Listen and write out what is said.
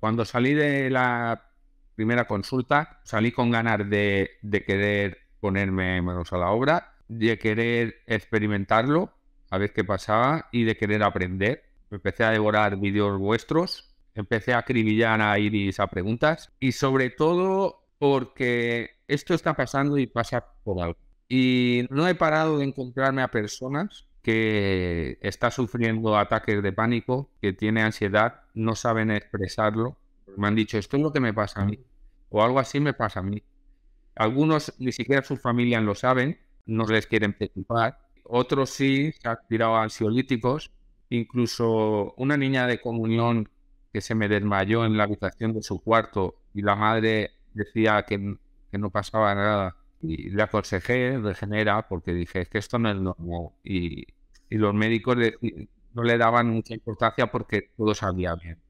Cuando salí de la primera consulta, salí con ganas de, querer ponerme manos a la obra, de querer experimentarlo a ver qué pasaba y de querer aprender. Empecé a devorar vídeos vuestros, empecé a acribillar a Iris a preguntas y sobre todo porque esto está pasando y pasa por algo. Y no he parado de encontrarme a personas que está sufriendo ataques de pánico, que tiene ansiedad, no saben expresarlo. Me han dicho, esto es lo que me pasa a mí, o algo así me pasa a mí. Algunos ni siquiera su familia lo saben, no les quieren preocupar. Otros sí, se han tirado ansiolíticos. Incluso una niña de comunión que se me desmayó en la habitación de su cuarto y la madre decía que, no pasaba nada. Y le aconsejé, regenera, porque dije, es que esto no es normal. Y y los médicos no le daban mucha importancia porque todo salía bien.